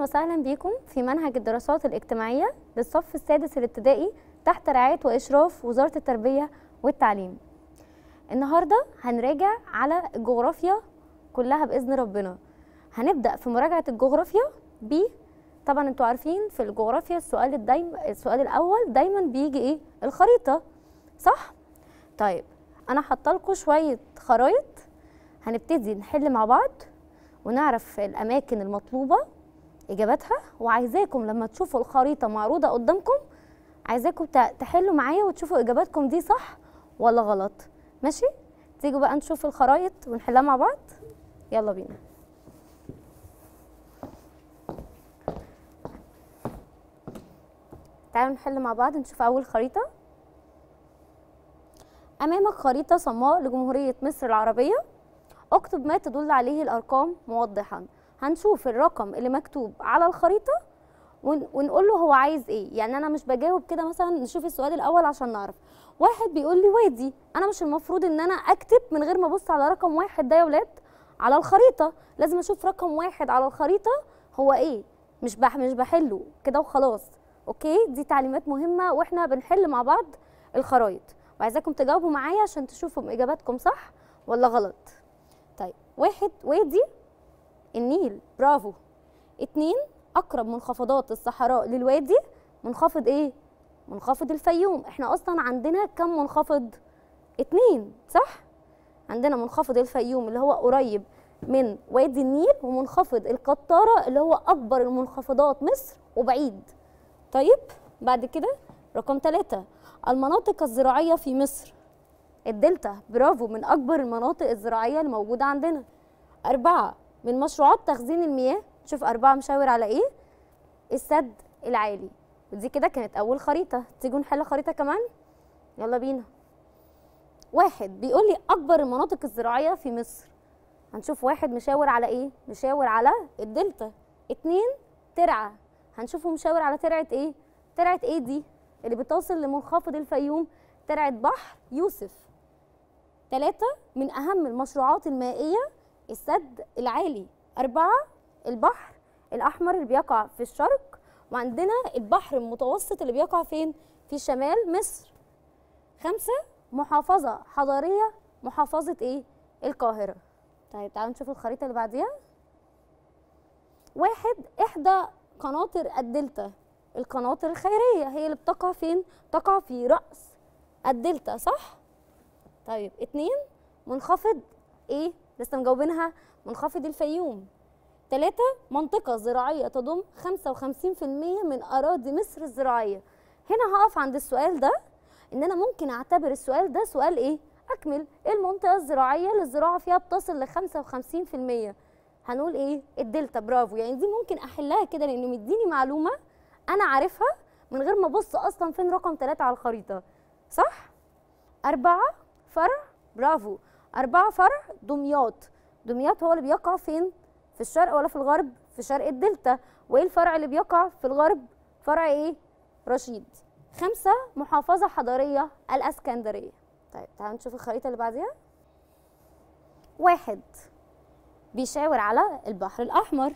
اهلا وسهلا بكم في منهج الدراسات الاجتماعيه للصف السادس الابتدائي تحت رعايه واشراف وزاره التربيه والتعليم النهارده هنراجع على الجغرافيا كلها باذن ربنا هنبدا في مراجعه الجغرافيا ب طبعا انتوا عارفين في الجغرافيا السؤال الدايم السؤال الاول دايما بيجي ايه الخريطه صح طيب انا حاطه لكم شويه خرايط هنبتدي نحل مع بعض ونعرف الاماكن المطلوبه اجاباتها وعايزاكم لما تشوفوا الخريطه معروضه قدامكم عايزاكم تحلوا معايا وتشوفوا اجاباتكم دي صح ولا غلط ماشي تيجوا بقى نشوف الخرايط ونحلها مع بعض يلا بينا تعالوا نحل مع بعض نشوف اول خريطه امامك خريطه صماء لجمهوريه مصر العربيه اكتب ما تدل عليه الارقام موضحا هنشوف الرقم اللي مكتوب على الخريطه ونقول له هو عايز ايه يعني انا مش بجاوب كده مثلا نشوف السؤال الاول عشان نعرف واحد بيقول لي وادي انا مش المفروض ان انا اكتب من غير ما ابص على رقم واحد ده يا ولاد على الخريطه لازم اشوف رقم واحد على الخريطه هو ايه مش بح مش بحله كده وخلاص اوكي دي تعليمات مهمه واحنا بنحل مع بعض الخرايط وعايزاكم تجاوبوا معايا عشان تشوفوا اجاباتكم صح ولا غلط طيب واحد وادي النيل برافو اتنين اقرب منخفضات الصحراء للوادي منخفض ايه منخفض الفيوم احنا اصلا عندنا كم منخفض اتنين صح عندنا منخفض الفيوم اللي هو قريب من وادي النيل ومنخفض القطاره اللي هو اكبر المنخفضات مصر وبعيد طيب بعد كده رقم ثلاثة المناطق الزراعية في مصر الدلتا برافو من أكبر المناطق الزراعية الموجودة عندنا أربعة من مشروعات تخزين المياه شوف أربعة مشاور على إيه السد العالي ودي كده كانت أول خريطة تيجوا نحل خريطة كمان يلا بينا واحد بيقول لي أكبر المناطق الزراعية في مصر هنشوف واحد مشاور على إيه مشاور على الدلتا اتنين ترعة هنشوفه مشاور على ترعة إيه ترعة إيه دي اللي بتوصل لمنخفض الفيوم ترعة بحر يوسف ثلاثة من أهم المشروعات المائية السد العالي أربعة البحر الأحمر اللي بيقع في الشرق وعندنا البحر المتوسط اللي بيقع فين؟ في شمال مصر خمسة محافظة حضارية محافظة إيه؟ القاهرة طيب تعالوا نشوف الخريطة اللي بعديها واحد إحدى قناطر الدلتا القناطر الخيرية هي اللي بتقع فين؟ تقع في رأس الدلتا صح؟ طيب اتنين منخفض إيه؟ لسه مجاوبينها منخفض الفيوم ثلاثة منطقة زراعية تضم 55% من أراضي مصر الزراعية هنا هقف عند السؤال ده إن أنا ممكن أعتبر السؤال ده سؤال إيه؟ أكمل إيه المنطقة الزراعية اللي الزراعة فيها بتصل ل 55% هنقول إيه؟ الدلتا برافو يعني دي ممكن أحلها كده لأنه مديني معلومة أنا عارفها من غير ما أبص أصلا فين رقم ثلاثة على الخريطة صح؟ أربعة فرع برافو أربعة فرع دمياط دمياط هو اللي بيقع فين في الشرق ولا في الغرب في شرق الدلتا وإيه الفرع اللي بيقع في الغرب فرع إيه رشيد خمسة محافظة حضارية الأسكندرية طيب تعالوا نشوف الخريطة اللي بعديها واحد بيشاور على البحر الأحمر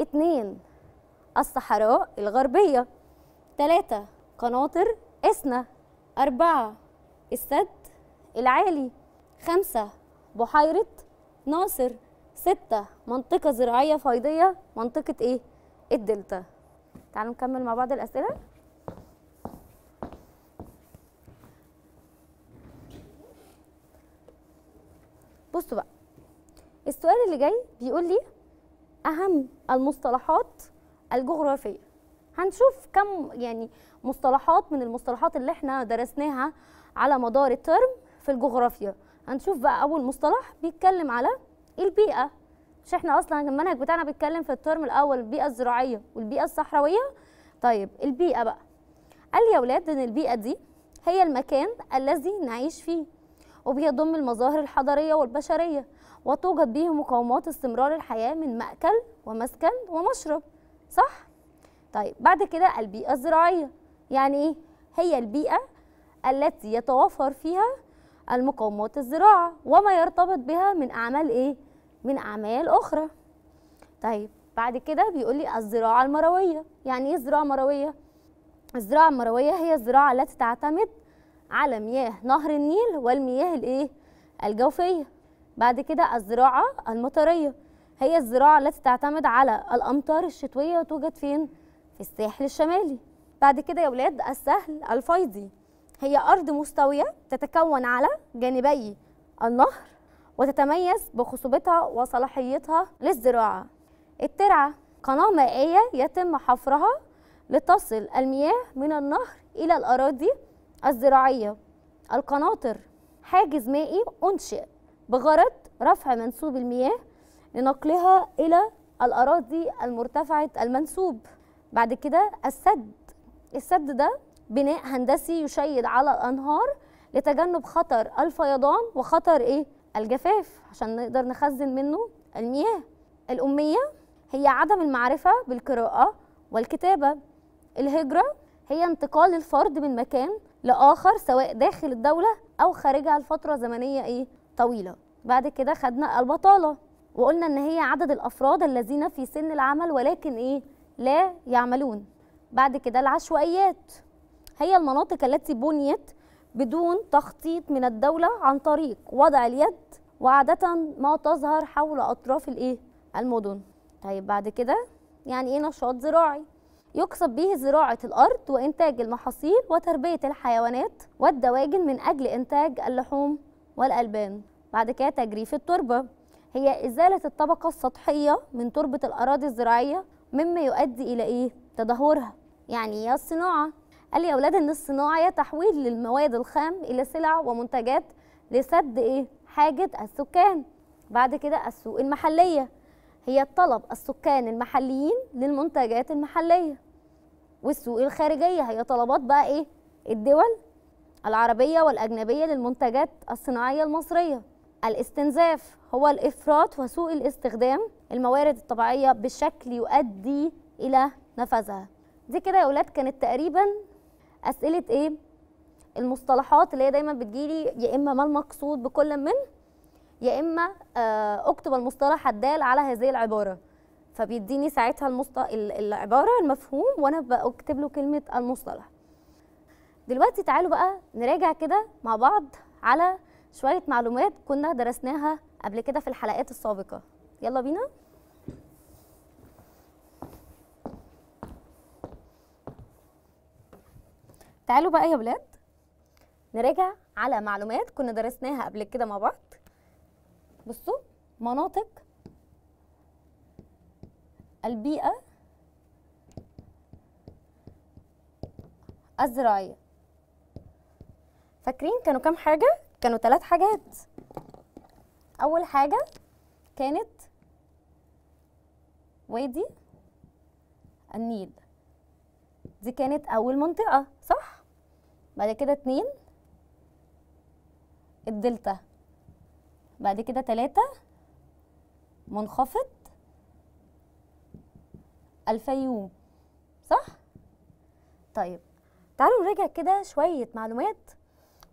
اتنين الصحراء الغربية تلاتة قناطر إسنا أربعة السد العالي خمسة بحيرة ناصر ستة منطقة زراعية فيضية منطقة إيه؟ الدلتا تعالوا نكمل مع بعض الأسئلة بصوا بقى السؤال اللي جاي بيقول لي أهم المصطلحات الجغرافية هنشوف كم يعني مصطلحات من المصطلحات اللي احنا درسناها على مدار الترم في الجغرافيا هنشوف بقى اول مصطلح بيتكلم على البيئه مش احنا اصلا المنهج بتاعنا بيتكلم في الترم الاول البيئه الزراعيه والبيئه الصحراويه طيب البيئه بقى قال يا ولاد ان البيئه دي هي المكان الذي نعيش فيه وبيضم المظاهر الحضريه والبشريه وتوجد به مقومات استمرار الحياه من ماكل ومسكن ومشرب صح طيب بعد كده البيئه الزراعيه يعني ايه هي البيئه التي يتوفر فيها المقاومات الزراعة وما يرتبط بها من أعمال إيه؟ من أعمال أخرى طيب بعد كده بيقول لي الزراعة المروية يعني إيه الزراعة المروية؟ الزراعة المروية هي الزراعة التي تعتمد على مياه نهر النيل والمياه الإيه؟ الجوفية بعد كده الزراعة المطرية هي الزراعة التي تعتمد على الأمطار الشتوية وتوجد فين؟ في الساحل الشمالي بعد كده يا ولاد السهل الفيضي هي أرض مستوية تتكون على جانبي النهر وتتميز بخصوبتها وصلاحيتها للزراعة الترعة قناة مائية يتم حفرها لتصل المياه من النهر إلى الأراضي الزراعية القناطر حاجز مائي أنشئ بغرض رفع منسوب المياه لنقلها إلى الأراضي المرتفعة المنسوب بعد كده السد السد ده بناء هندسي يشيد على الانهار لتجنب خطر الفيضان وخطر ايه الجفاف عشان نقدر نخزن منه المياه الاميه هي عدم المعرفه بالقراءه والكتابه الهجره هي انتقال الفرد من مكان لاخر سواء داخل الدوله او خارجها لفتره زمنيه ايه طويله بعد كده خدنا البطاله وقلنا ان هي عدد الافراد الذين في سن العمل ولكن ايه لا يعملون بعد كده العشوائيات هي المناطق التي بنيت بدون تخطيط من الدولة عن طريق وضع اليد وعادة ما تظهر حول أطراف الإيه؟ المدن طيب بعد كده يعني إيه نشاط زراعي؟ يقصد به زراعة الأرض وإنتاج المحاصيل وتربية الحيوانات والدواجن من أجل إنتاج اللحوم والألبان بعد كده تجريف التربة هي إزالة الطبقة السطحية من تربة الأراضي الزراعية مما يؤدي إلى إيه؟ تدهورها يعني إيه الصناعة قال لي يا أولاد ان الصناعية تحويل للمواد الخام إلى سلع ومنتجات لسد إيه؟ حاجة السكان بعد كده السوق المحلية هي طلب السكان المحليين للمنتجات المحلية والسوق الخارجية هي طلبات بقى إيه؟ الدول العربية والأجنبية للمنتجات الصناعية المصرية الاستنزاف هو الإفراط وسوء الاستخدام الموارد الطبيعية بشكل يؤدي إلى نفذها دي كده يا أولاد كانت تقريبا اسئله ايه المصطلحات اللي هي دايما بتجيلي يا اما ما المقصود بكل من يا اما آه، اكتب المصطلح الدال على هذه العباره فبيديني ساعتها المصط... العباره المفهوم وانا بكتب له كلمه المصطلح دلوقتي تعالوا بقى نراجع كده مع بعض على شويه معلومات كنا درسناها قبل كده في الحلقات السابقه يلا بينا تعالوا بقى يا ولاد نراجع على معلومات كنا درسناها قبل كده مع بعض بصوا مناطق البيئة الزراعية فاكرين كانوا كام حاجة؟ كانوا ثلاث حاجات أول حاجة كانت وادي النيل دي كانت اول منطقه صح بعد كده اتنين الدلتا بعد كده تلاتة منخفض الفيوم صح طيب تعالوا نراجع كده شويه معلومات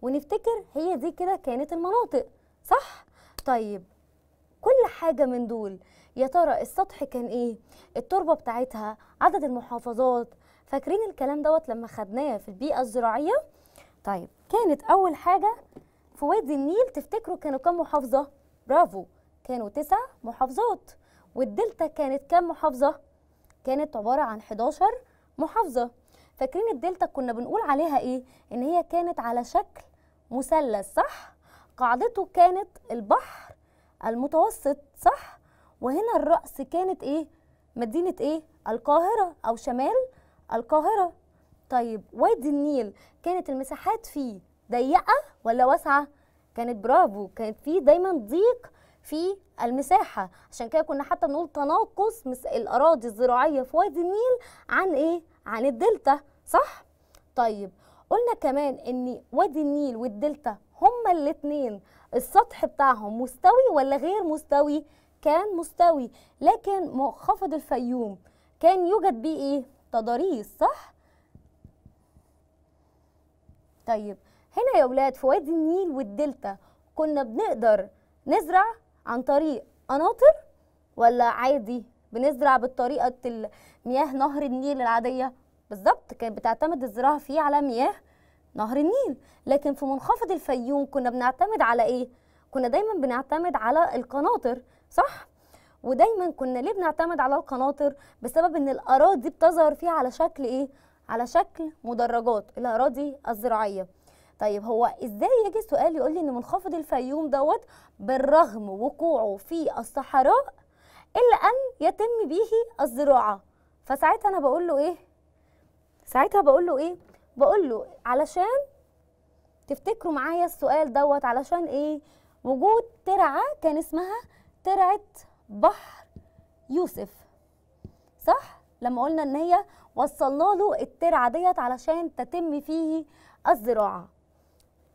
ونفتكر هي دي كده كانت المناطق صح طيب كل حاجه من دول يا ترى السطح كان ايه التربه بتاعتها عدد المحافظات فاكرين الكلام دوت لما خدناه في البيئة الزراعية طيب كانت أول حاجة في وادي النيل تفتكروا كانوا كام محافظة برافو كانوا تسع محافظات والدلتا كانت كام محافظة كانت عبارة عن 11 محافظة فاكرين الدلتا كنا بنقول عليها ايه ان هي كانت على شكل مثلث صح قاعدته كانت البحر المتوسط صح وهنا الرأس كانت ايه مدينة ايه القاهرة او شمال القاهرة طيب وادي النيل كانت المساحات فيه ضيقة ولا واسعة؟ كانت برافو كانت فيه دايما ضيق في المساحة عشان كده كنا حتى بنقول تناقص الأراضي الزراعية في وادي النيل عن إيه؟ عن الدلتا صح؟ طيب قلنا كمان إن وادي النيل والدلتا هما الاتنين السطح بتاعهم مستوي ولا غير مستوي؟ كان مستوي لكن منخفض الفيوم كان يوجد بيه إيه؟ تضاريس صح طيب هنا يا اولاد في وادي النيل والدلتا كنا بنقدر نزرع عن طريق قناطر ولا عادي بنزرع بالطريقه مياه نهر النيل العاديه بالظبط كانت بتعتمد الزراعه فيه على مياه نهر النيل لكن في منخفض الفيوم كنا بنعتمد على ايه كنا دايما بنعتمد على القناطر صح ودايما كنا ليه بنعتمد على القناطر بسبب ان الاراضي بتظهر فيها على شكل ايه على شكل مدرجات الاراضي الزراعيه طيب هو ازاي يجي سؤال يقول لي ان منخفض الفيوم دوت بالرغم وقوعه في الصحراء الا ان يتم به الزراعه فساعتها انا بقول له ايه ساعتها بقول له ايه بقول له علشان تفتكروا معايا السؤال دوت علشان ايه وجود ترعه كان اسمها ترعه بحر يوسف صح لما قلنا ان هي وصلنا له الترعه ديت علشان تتم فيه الزراعه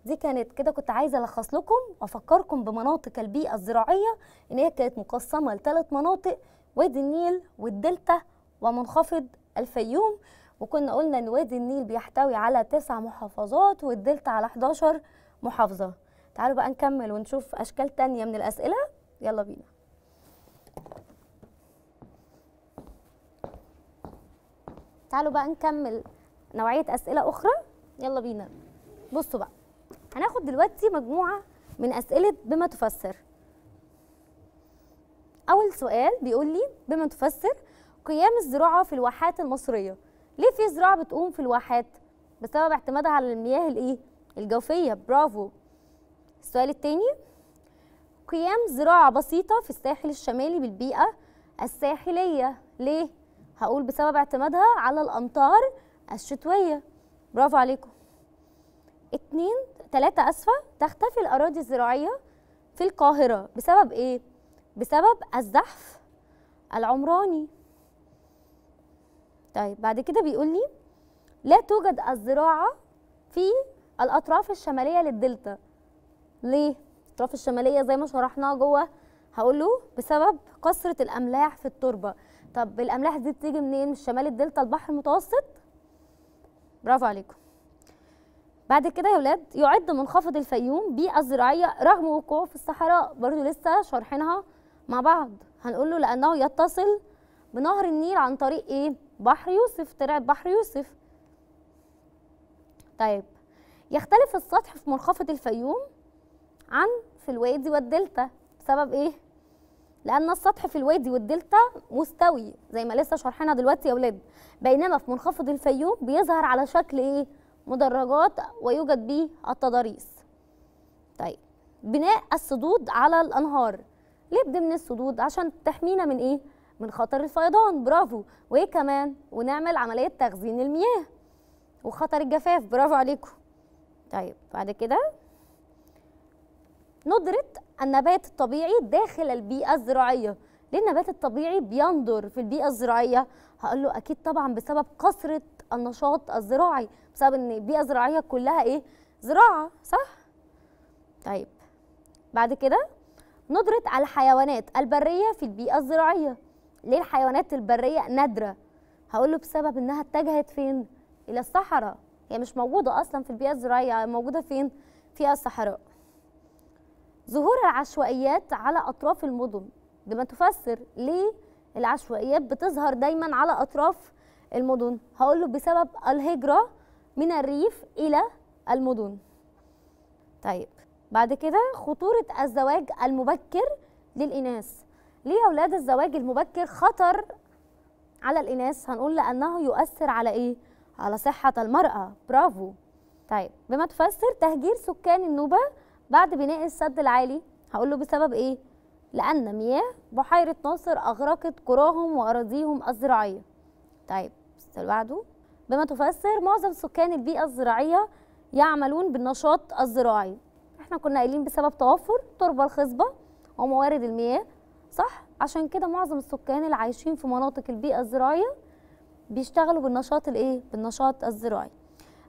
دي كانت كده كنت عايزه الخص لكم وافكركم بمناطق البيئه الزراعيه ان هي كانت مقسمه لثلاث مناطق وادي النيل والدلتا ومنخفض الفيوم وكنا قلنا ان وادي النيل بيحتوي على تسع محافظات والدلتا على 11 محافظه تعالوا بقى نكمل ونشوف اشكال تانية من الاسئله يلا بينا تعالوا بقى نكمل نوعيه اسئله اخرى يلا بينا بصوا بقى هناخد دلوقتي مجموعه من اسئله بما تفسر اول سؤال بيقول لي بما تفسر قيام الزراعه في الواحات المصريه ليه في زراعه بتقوم في الواحات بسبب اعتمادها على المياه الايه الجوفيه برافو السؤال الثاني قيام زراعه بسيطه في الساحل الشمالي بالبيئه الساحليه ليه هقول بسبب اعتمادها على الأمطار الشتوية برافو عليكم اتنين تلاتة أسفة تختفي الأراضي الزراعية في القاهرة بسبب إيه؟ بسبب الزحف العمراني طيب بعد كده بيقول لي لا توجد الزراعة في الأطراف الشمالية للدلتا ليه؟ الأطراف الشمالية زي ما شرحناها جوه هقول له بسبب كثرة الأملاح في التربة طب الاملاح دي بتيجي منين من شمال الدلتا البحر المتوسط برافو عليكم بعد كده يا ولاد يعد منخفض الفيوم بيئه زراعيه رغم وقوعه في الصحراء برضو لسه شارحينها مع بعض هنقول له لانه يتصل بنهر النيل عن طريق ايه بحر يوسف ترعه بحر يوسف طيب يختلف السطح في منخفض الفيوم عن في الوادي والدلتا بسبب ايه لان السطح في الوادي والدلتا مستوي زي ما لسه شرحنا دلوقتي يا اولاد بينما في منخفض الفيوم بيظهر على شكل ايه مدرجات ويوجد به التضاريس طيب بناء السدود على الانهار ليه بنبني السدود عشان تحمينا من ايه من خطر الفيضان برافو وايه كمان ونعمل عمليه تخزين المياه وخطر الجفاف برافو عليكم طيب بعد كده ندرة النبات الطبيعي داخل البيئة الزراعية ليه النبات الطبيعي بيندر في البيئة الزراعية هقول له أكيد طبعا بسبب كثرة النشاط الزراعي بسبب إن البيئة الزراعية كلها إيه زراعة صح طيب بعد كده ندرة الحيوانات البرية في البيئة الزراعية ليه الحيوانات البرية نادرة هقول له بسبب إنها اتجهت فين إلى الصحراء هي مش موجودة أصلا في البيئة الزراعية موجودة فين في الصحراء ظهور العشوائيات على أطراف المدن بما تفسر ليه العشوائيات بتظهر دايما على أطراف المدن هقول له بسبب الهجرة من الريف إلى المدن طيب بعد كده خطورة الزواج المبكر للإناث ليه يا أولاد الزواج المبكر خطر على الإناث هنقول لأنه يؤثر على إيه؟ على صحة المرأة برافو طيب بما تفسر تهجير سكان النوبة بعد بناء السد العالي هقول له بسبب ايه لان مياه بحيره ناصر اغرقت قراهم واراضيهم الزراعيه طيب السؤال بعده بما تفسر معظم سكان البيئه الزراعيه يعملون بالنشاط الزراعي احنا كنا قايلين بسبب توفر التربه الخصبه وموارد المياه صح عشان كده معظم السكان اللي عايشين في مناطق البيئه الزراعيه بيشتغلوا بالنشاط الايه بالنشاط الزراعي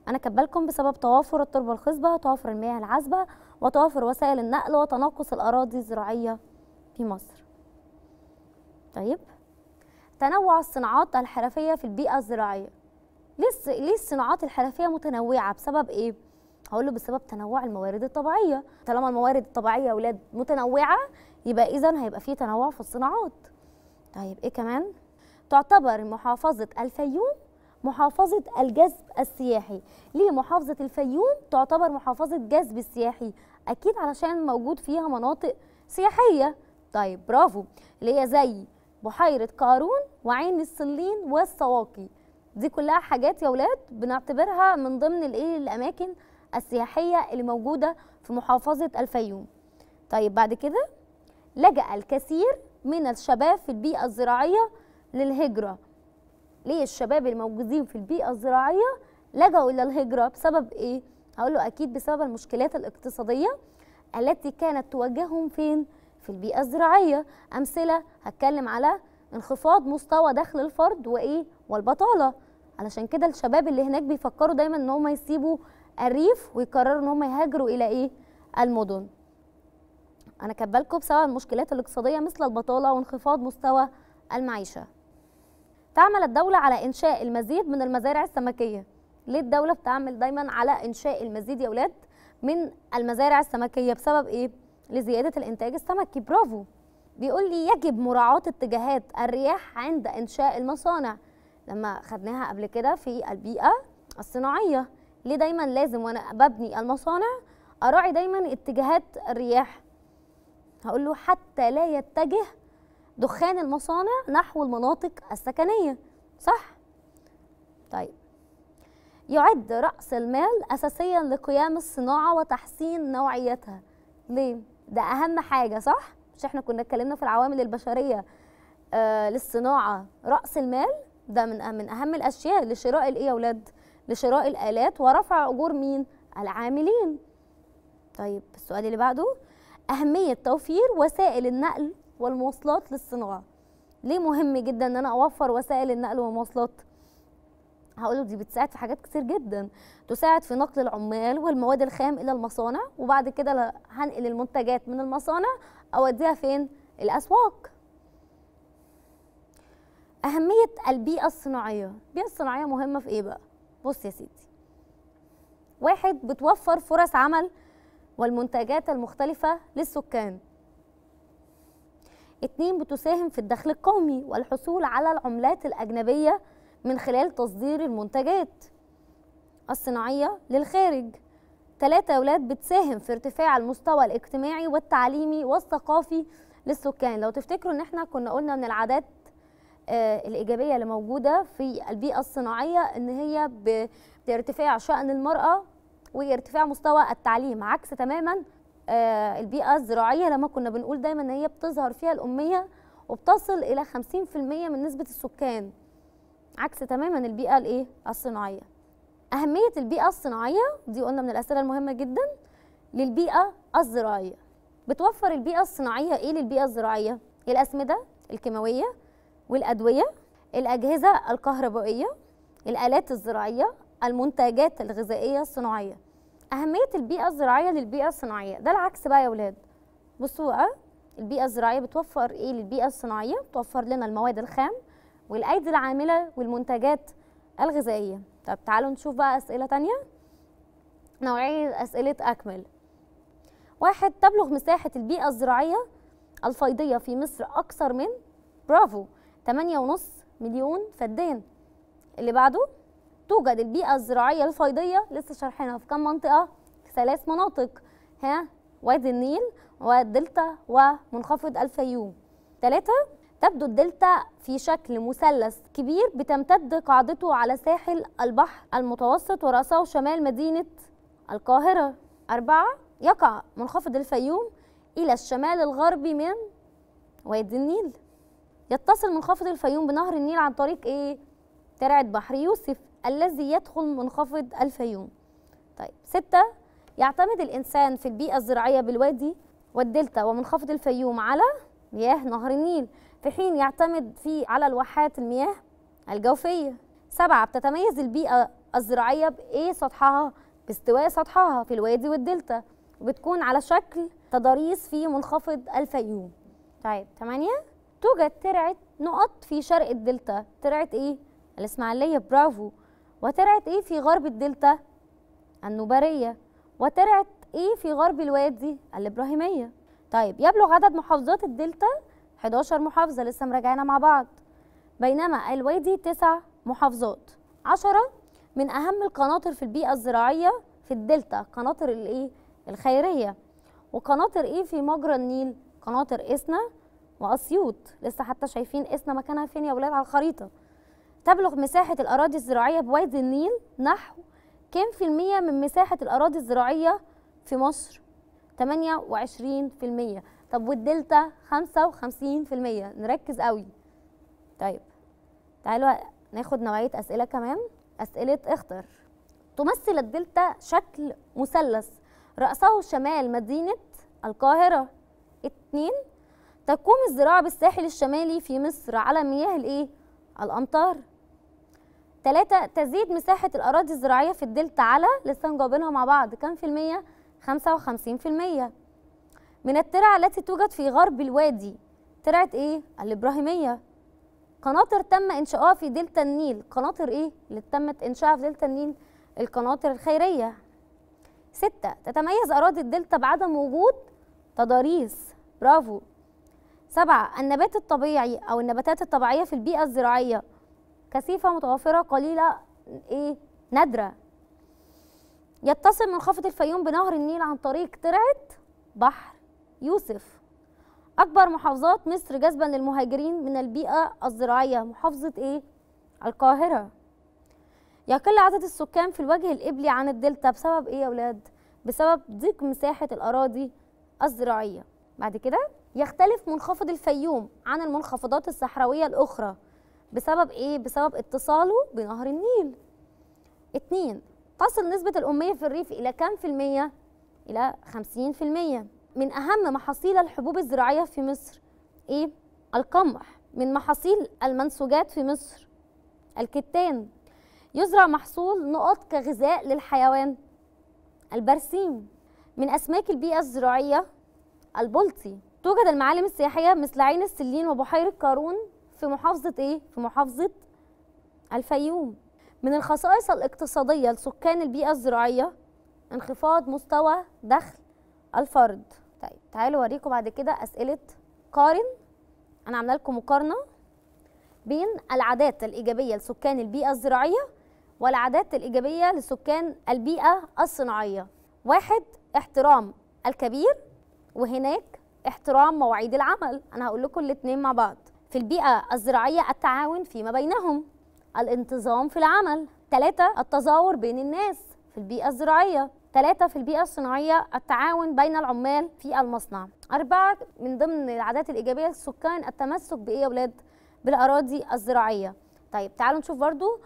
انا كبلكم بسبب توافر التربه الخصبه توافر المياه العذبه وتوافر وسائل النقل وتناقص الأراضي الزراعية في مصر طيب تنوع الصناعات الحرفية في البيئة الزراعية ليه الصناعات الحرفية متنوعة بسبب إيه؟ هقول له بسبب تنوع الموارد الطبيعية طالما الموارد الطبيعية أولاد ولاد متنوعة يبقى إذا هيبقى في تنوع في الصناعات طيب إيه كمان؟ تعتبر محافظة الفيوم محافظة الجذب السياحي ليه محافظة الفيوم تعتبر محافظة جذب السياحي أكيد علشان موجود فيها مناطق سياحية طيب برافو اللي هي زي بحيرة قارون وعين الصلين والسواقي دي كلها حاجات يا ولاد بنعتبرها من ضمن الايه الاماكن السياحيه اللي موجوده في محافظه الفيوم طيب بعد كده لجأ الكثير من الشباب في البيئه الزراعيه للهجره ليه الشباب الموجودين في البيئه الزراعيه لجأوا الى الهجره بسبب ايه هقول له اكيد بسبب المشكلات الاقتصاديه التي كانت تواجههم فين في البيئه الزراعيه امثله هتكلم على انخفاض مستوى دخل الفرد وايه والبطاله علشان كده الشباب اللي هناك بيفكروا دايما ان هم يسيبوا الريف ويقرروا ان هم يهاجروا الى ايه المدن انا كبالكم بسبب المشكلات الاقتصاديه مثل البطاله وانخفاض مستوى المعيشه تعمل الدولة على إنشاء المزيد من المزارع السمكية ليه الدولة بتعمل دايما على إنشاء المزيد يا أولاد من المزارع السمكية بسبب إيه؟ لزيادة الإنتاج السمكي برافو بيقول لي يجب مراعاة اتجاهات الرياح عند إنشاء المصانع لما خدناها قبل كده في البيئة الصناعية ليه دايما لازم وأنا ببني المصانع أراعي دايما اتجاهات الرياح هقول له حتى لا يتجه دخان المصانع نحو المناطق السكنية صح؟ طيب يعد رأس المال أساسيا لقيام الصناعة وتحسين نوعيتها ليه؟ ده أهم حاجة صح؟ مش احنا كنا اتكلمنا في العوامل البشرية آه للصناعة رأس المال ده من من أهم الأشياء لشراء الإيه يا ولاد؟ لشراء الآلات ورفع أجور مين؟ العاملين طيب السؤال اللي بعده أهمية توفير وسائل النقل والمواصلات للصناعه ليه مهم جدا ان انا اوفر وسائل النقل والمواصلات هقوله دي بتساعد في حاجات كتير جدا تساعد في نقل العمال والمواد الخام الى المصانع وبعد كده هنقل المنتجات من المصانع اوديها فين الاسواق اهميه البيئه الصناعيه البيئه الصناعيه مهمه في ايه بقى بص يا سيدي واحد بتوفر فرص عمل والمنتجات المختلفه للسكان اتنين بتساهم في الدخل القومي والحصول على العملات الأجنبية من خلال تصدير المنتجات الصناعية للخارج ثلاثة أولاد بتساهم في ارتفاع المستوى الاجتماعي والتعليمي والثقافي للسكان لو تفتكروا ان احنا كنا قلنا من العادات آه، الإيجابية اللي موجودة في البيئة الصناعية إن هي بارتفاع شأن المرأة وارتفاع مستوى التعليم عكس تماما آه، البيئه الزراعيه لما كنا بنقول دايما ان هي بتظهر فيها الاميه وبتصل الى 50% من نسبه السكان عكس تماما البيئه الايه الصناعيه اهميه البيئه الصناعيه دي قلنا من الاسئله المهمه جدا للبيئه الزراعيه بتوفر البيئه الصناعيه ايه للبيئه الزراعيه الاسمده الكيماويه والادويه الاجهزه الكهربائيه الالات الزراعيه المنتجات الغذائيه الصناعيه اهميه البيئه الزراعيه للبيئه الصناعيه ده العكس بقى يا اولاد بصوا بقى البيئه الزراعيه بتوفر ايه للبيئه الصناعيه بتوفر لنا المواد الخام والايدي العامله والمنتجات الغذائيه طب تعالوا نشوف بقى اسئله تانية نوعيه اسئله اكمل واحد تبلغ مساحه البيئه الزراعيه الفيضيه في مصر اكثر من برافو 8.5 مليون فدان اللي بعده توجد البيئة الزراعية الفيضية لسه شارحينها في كام منطقة في ثلاث مناطق ها وادي النيل والدلتا ومنخفض الفيوم ثلاثة تبدو الدلتا في شكل مثلث كبير بتمتد قاعدته على ساحل البحر المتوسط ورأسه شمال مدينة القاهرة أربعة يقع منخفض الفيوم إلى الشمال الغربي من وادي النيل يتصل منخفض الفيوم بنهر النيل عن طريق إيه؟ ترعة بحر يوسف الذي يدخل منخفض الفيوم طيب ستة يعتمد الإنسان في البيئة الزراعية بالوادي والدلتا ومنخفض الفيوم على مياه نهر النيل في حين يعتمد في على الواحات المياه الجوفية سبعة بتتميز البيئة الزراعية بإيه سطحها باستواء سطحها في الوادي والدلتا وبتكون على شكل تضاريس في منخفض الفيوم طيب تمانية توجد ترعة نقط في شرق الدلتا ترعة إيه؟ الإسماعيلية برافو وترعة إيه في غرب الدلتا النوباريه وترعة إيه في غرب الوادي الإبراهيمية طيب يبلغ عدد محافظات الدلتا 11 محافظة لسه مراجعينها مع بعض بينما الوادي 9 محافظات 10 من أهم القناطر في البيئة الزراعية في الدلتا قناطر الإيه الخيرية وقناطر إيه في مجرى النيل قناطر إسنا وأسيوط لسه حتى شايفين إسنا مكانها فين يا ولاد على الخريطة تبلغ مساحة الأراضي الزراعية بوادي النيل نحو كم في المية من مساحة الأراضي الزراعية في مصر؟ 28% طب والدلتا 55% نركز قوي طيب تعالوا ناخد نوعية أسئلة كمان أسئلة اختر تمثل الدلتا شكل مثلث رأسه شمال مدينة القاهرة اتنين تقوم الزراعة بالساحل الشمالي في مصر على مياه الإيه؟ الأمطار ثلاثة تزيد مساحة الأراضي الزراعية في الدلتا على لسه مجاوبينها مع بعض كام في المية؟ خمسة وخمسين في المية من الترع التي توجد في غرب الوادي ترعة إيه؟ الإبراهيمية قناطر تم إنشاؤها في دلتا النيل قناطر إيه؟ اللي تمت إنشاؤها في دلتا النيل القناطر الخيرية ستة تتميز أراضي الدلتا بعدم وجود تضاريس برافو سبعة النبات الطبيعي أو النباتات الطبيعية في البيئة الزراعية كثيفة متوافرة قليلة إيه نادرة يتصل منخفض الفيوم بنهر النيل عن طريق ترعة بحر يوسف أكبر محافظات مصر جذبا للمهاجرين من البيئة الزراعية محافظة إيه؟ القاهرة يقل عدد السكان في الوجه الابلي عن الدلتا بسبب إيه يا أولاد؟ بسبب ضيق مساحة الأراضي الزراعية بعد كده يختلف منخفض الفيوم عن المنخفضات الصحراوية الأخرى بسبب ايه؟ بسبب اتصاله بنهر النيل. اتنين تصل نسبة الأمية في الريف إلى كام في المية؟ إلى 50% من أهم محاصيل الحبوب الزراعية في مصر إيه؟ القمح من محاصيل المنسوجات في مصر الكتان يزرع محصول نقط كغذاء للحيوان البرسيم من أسماك البيئة الزراعية البلطي توجد المعالم السياحية مثل عين السلين وبحيرة قارون في محافظة إيه؟ في محافظة الفيوم من الخصائص الاقتصادية لسكان البيئة الزراعية انخفاض مستوى دخل الفرد طيب تعالوا أوريكم بعد كده أسئلة قارن أنا عاملة لكم مقارنة بين العادات الإيجابية لسكان البيئة الزراعية والعادات الإيجابية لسكان البيئة الصناعية واحد احترام الكبير وهناك احترام مواعيد العمل أنا هقول لكم الاتنين مع بعض في البيئة الزراعية التعاون فيما بينهم الانتظام في العمل ثلاثة التزاور بين الناس في البيئة الزراعية ثلاثة في البيئة الصناعية التعاون بين العمال في المصنع أربعة من ضمن العادات الإيجابية للسكان التمسك بإيه يا أولاد بالأراضي الزراعية طيب تعالوا نشوف برضو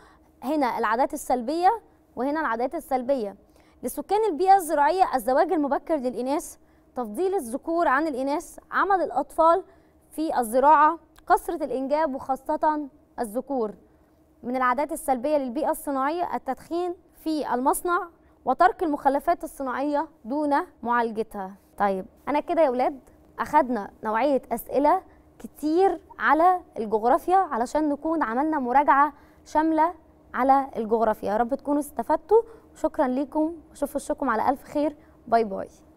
هنا العادات السلبية وهنا العادات السلبية لسكان البيئة الزراعية الزواج المبكر للإناث تفضيل الذكور عن الإناث عمل الأطفال في الزراعة كثرة الإنجاب وخاصة الذكور من العادات السلبية للبيئة الصناعية التدخين في المصنع وترك المخلفات الصناعية دون معالجتها طيب أنا كده يا أولاد أخدنا نوعية أسئلة كتير على الجغرافيا علشان نكون عملنا مراجعة شاملة على الجغرافيا يا رب تكونوا استفدتوا شكرا لكم وشوفوا وشكم على ألف خير باي باي